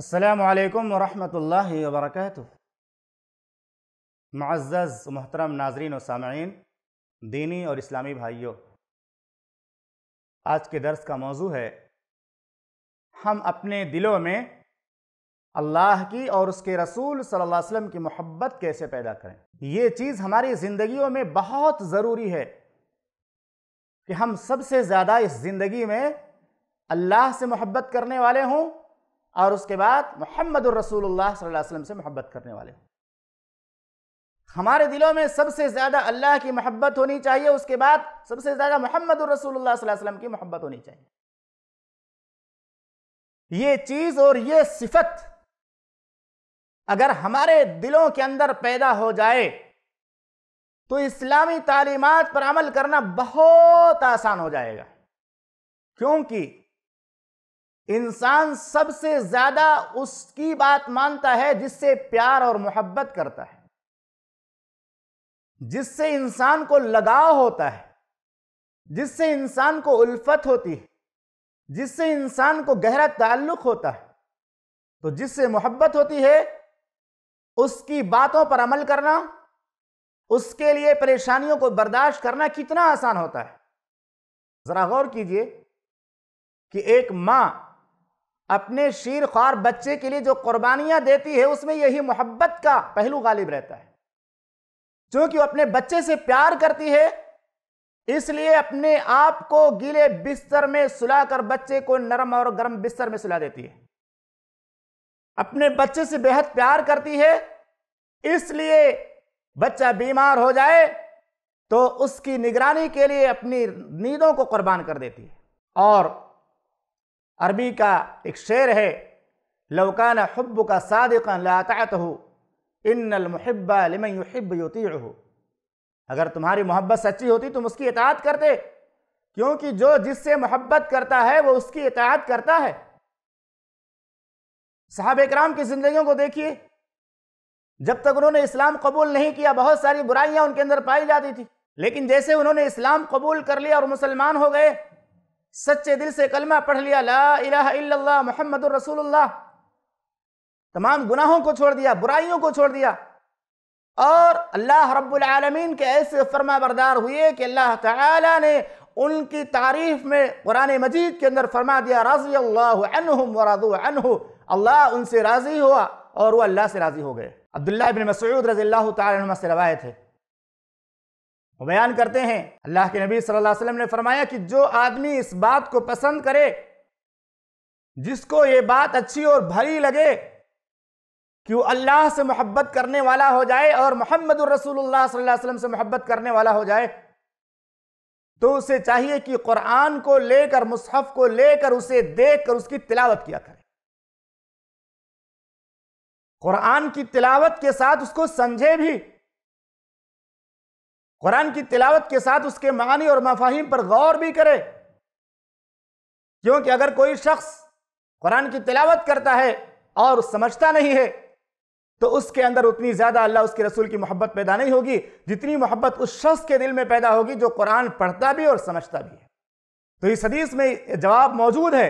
असलकम वरहमल वबरक मज्ज़ मोहतरम नाजरीन और सामीन दीनी और इस्लामी भाइयों आज के दर्स का मौजू है हम अपने दिलों में अल्लाह की और उसके रसूल सल्लल्लाहु अलैहि वसल्लम की मोहब्बत कैसे पैदा करें ये चीज़ हमारी ज़िंदगियों में बहुत ज़रूरी है कि हम सबसे ज़्यादा इस ज़िंदगी में अल्लाह से मोहब्बत करने वाले हों और उसके बाद मोहम्मद रसूलुल्लाह सल्लल्लाहु अलैहि वसल्लम से मोहब्बत करने वाले हमारे दिलों में सबसे ज़्यादा अल्लाह की मोहब्बत होनी चाहिए उसके बाद सबसे ज़्यादा मोहम्मद रसूलुल्लाह सल्लल्लाहु अलैहि वसल्लम की मोहब्बत होनी चाहिए ये चीज़ और ये सिफत अगर हमारे दिलों के अंदर पैदा हो जाए तो इस्लामी तालीमत पर अमल करना बहुत आसान हो जाएगा क्योंकि इंसान सबसे ज्यादा उसकी बात मानता है जिससे प्यार और मोहब्बत करता है जिससे इंसान को लगाव होता है जिससे इंसान को उल्फत होती है जिससे इंसान को गहरा ताल्लुक होता है तो जिससे मोहब्बत होती है उसकी बातों पर अमल करना उसके लिए परेशानियों को बर्दाश्त करना कितना आसान होता है ज़रा गौर कीजिए कि एक माँ अपने शीर ख्वार बच्चे के लिए जो कुर्बानियां देती है उसमें यही मोहब्बत का पहलू गालिब रहता है क्योंकि वो अपने बच्चे से प्यार करती है इसलिए अपने आप को गीले बिस्तर में सुलाकर बच्चे को नरम और गर्म बिस्तर में सुला देती है अपने बच्चे से बेहद प्यार करती है इसलिए बच्चा बीमार हो जाए तो उसकी निगरानी के लिए अपनी नींदों को कुर्बान कर देती है और अरबी का एक शेर है लवकान हब्ब का सादक लातात हो इन हो अगर तुम्हारी मोहब्बत सच्ची होती तुम उसकी इतात करते क्योंकि जो जिससे मोहब्बत करता है वो उसकी इतात करता है साहब कराम की जिंदगी को देखिए जब तक उन्होंने इस्लाम कबूल नहीं किया बहुत सारी बुराइयां उनके अंदर पाई जाती थी लेकिन जैसे उन्होंने इस्लाम कबूल कर लिया और मुसलमान हो गए सच्चे दिल से कलमा पढ़ लिया ला इलाहा इल्लल्लाह मोहम्मद रसूलुल्लाह तमाम गुनाहों को छोड़ दिया बुराइयों को छोड़ दिया और अल्लाह रब्बुल आलमीन के ऐसे फर्मा बरदार हुए कि अल्लाह ताला ने उनकी तारीफ में कुरान मजीद के अंदर फरमा दिया राजी अल्लाह अल्लाह उनसे राज़ी हुआ और वह अल्लाह से राज़ी हो गए अब्दुल्ला इबन मसूद रज़ी अल्लाह से रवायत है वो बयान करते हैं अल्लाह के नबी सल्लल्लाहु अलैहि वसल्लम ने फरमाया कि जो आदमी इस बात को पसंद करे जिसको ये बात अच्छी और भरी लगे कि वो अल्लाह से मोहब्बत करने वाला हो जाए और मोहम्मद रसूलुल्लाह सल्लल्लाहु अलैहि वसल्लम से मोहब्बत करने वाला हो जाए तो उसे चाहिए कि कुरान को लेकर मुसहफ को लेकर उसे देखकर उसकी तिलावत किया करे कुरान की तिलावत के साथ उसको समझे भी कुरान की तिलावत के साथ उसके मानी और मफाहिम पर गौर भी करे क्योंकि अगर कोई शख्स कुरान की तिलावत करता है और समझता नहीं है तो उसके अंदर उतनी ज़्यादा अल्लाह उसके रसूल की मोहब्बत पैदा नहीं होगी जितनी मोहब्बत उस शख्स के दिल में पैदा होगी जो कुरान पढ़ता भी और समझता भी है तो इस हदीस में जवाब मौजूद है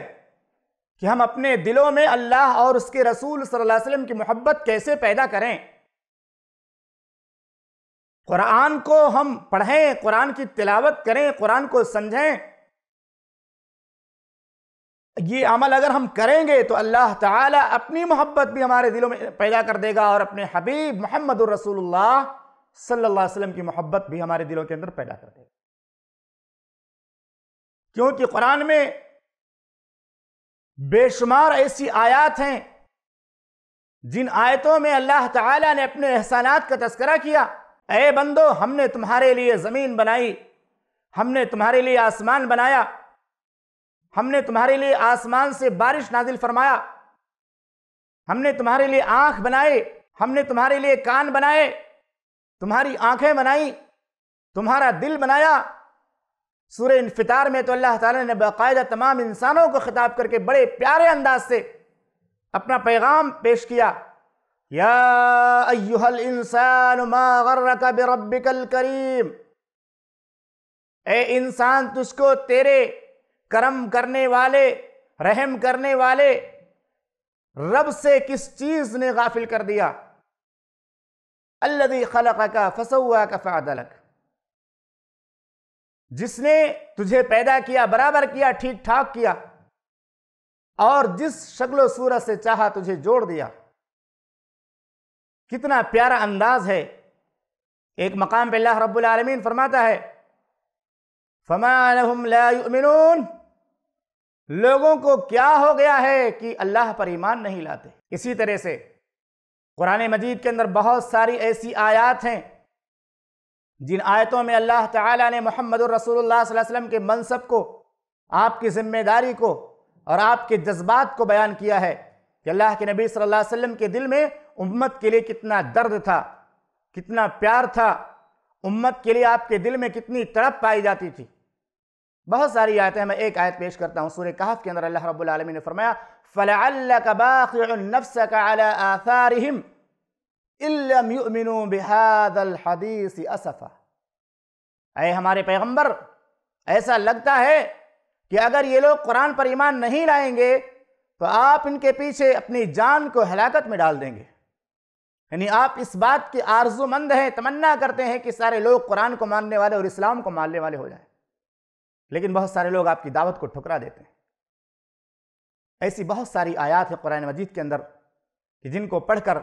कि हम अपने दिलों में अल्लाह और उसके रसूल सल्लल्लाहु अलैहि वसल्लम की मोहब्बत कैसे पैदा करें कुरान को हम पढ़ें कुरान की तिलावत करें कुरान को समझें ये अमल अगर हम करेंगे तो अल्लाह ताला अपनी मोहब्बत भी हमारे दिलों में पैदा कर देगा और अपने हबीब मोहम्मद रसूलुल्लाह सल्लल्लाहु अलैहि वसल्लम की मोहब्बत भी हमारे दिलों के अंदर पैदा कर देगा क्योंकि कुरान में बेशुमार ऐसी आयत हैं जिन आयतों में अल्लाह ताला ने अपने एहसानात का तस्करा किया अय बंदो हमने तुम्हारे लिए ज़मीन बनाई हमने तुम्हारे लिए आसमान बनाया हमने तुम्हारे लिए आसमान से बारिश नाजिल फरमाया हमने तुम्हारे लिए आँख बनाए हमने तुम्हारे लिए कान बनाए तुम्हारी आँखें बनाई तुम्हारा दिल बनाया सूर इनफितार में तो अल्लाह ताला ने बाकायदा तमाम इंसानों को ख़िताब करके बड़े प्यारे अंदाज से अपना पैगाम पेश किया या अयुहल इंसान मागर्रक बेरबिकल करीम ए इंसान तुझको तेरे करम करने वाले रहम करने वाले रब से किस चीज़ ने गाफिल कर दिया अल्लदी खलक का फसवा का फ़ादलक जिसने तुझे पैदा किया बराबर किया ठीक ठाक किया और जिस शक्ल सूरत से चाहा तुझे जोड़ दिया कितना प्यारा अंदाज है एक मकाम पे अल्लाह रब्बुल आलमीन फरमाता है फमानून लोगों को क्या हो गया है कि अल्लाह पर ईमान नहीं लाते इसी तरह से कुरान मजीद के अंदर बहुत सारी ऐसी आयात हैं जिन आयतों में अल्लाह ताला ने मोहम्मद वसल्लम के मनसब को आपकी ज़िम्मेदारी को और आपके जज्बात को बयान किया है कि अल्लाह के नबी सल्लल्लाहु अलैहि वसल्लम के दिल में उम्मत के लिए कितना दर्द था कितना प्यार था उम्मत के लिए आपके दिल में कितनी तड़प पाई जाती थी बहुत सारी आयतें हैं मैं एक आयत पेश करता हूँ सूर्य कहफ के अंदर अल्लाह रब्बुल रबालमी ने फरमाया फ़लाफ़ारफ़ा अरे हमारे पैगंबर ऐसा लगता है कि अगर ये लोग कुरान पर ईमान नहीं लाएंगे तो आप इनके पीछे अपनी जान को हलाकत में डाल देंगे यानी आप इस बात की आर्ज़ुमंद हैं तमन्ना करते हैं कि सारे लोग कुरान को मानने वाले और इस्लाम को मानने वाले हो जाए लेकिन बहुत सारे लोग आपकी दावत को ठुकरा देते हैं ऐसी बहुत सारी आयात है कुरान मजीद के अंदर कि जिनको पढ़कर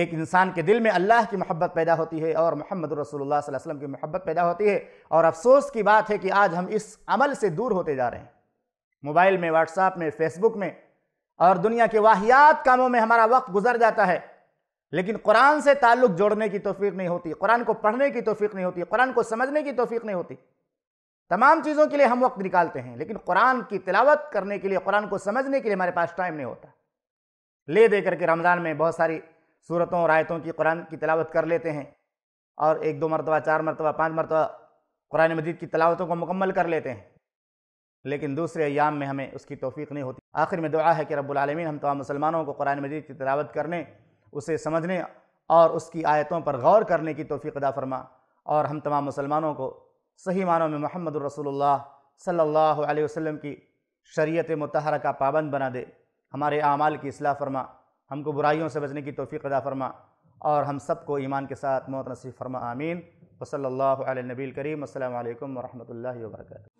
एक इंसान के दिल में अल्लाह की मोहब्बत पैदा होती है और मोहम्मद रसोल्ला वसम की मोहब्बत पैदा होती है और अफसोस की बात है कि आज हम इस अमल से दूर होते जा रहे हैं मोबाइल में व्हाट्सएप में फेसबुक में और दुनिया के वाहियात कामों में हमारा वक्त गुजर जाता है लेकिन कुरान से ताल्लुक जोड़ने की तोफीक नहीं होती कुरान को पढ़ने की तोफ़ी नहीं होती कुरान को समझने की तोफीक़ नहीं होती तमाम चीज़ों के लिए हम वक्त निकालते हैं लेकिन कुरान की तिलावत करने के लिए कुरान को समझने के लिए हमारे पास टाइम नहीं होता ले दे करके रमज़ान में बहुत सारी सूरतों और आयतों की कुरान की तिलावत कर लेते हैं और एक दो मरतबा चार मरतबा पाँच मरतबा कुरान मजीद की तलावतों को मुकम्मल कर लेते हैं लेकिन दूसरे अयाम में हमें उसकी तोफ़ी नहीं होती आखिर में दुआ है कि रब्लमिन हम तमाम मुसलमानों को कुरान मजीद की तलावत करने उसे समझने और उसकी आयतों पर गौर करने की तोफ़ी अदा फरमा और हम तमाम मुसलमानों को सही मानों में मोहम्मद रसोल्ला सल्ला वसम की शरीत मतहर का पाबंद बना दे हमारे अमाल की असलाह फरमा हमको बुराइयों से बचने की तोफ़ी अदा फरमा और हम सबको ईमान के साथ मौत नसीब फरमा आमीन वसल नबील करीम असल वरहमल वर्का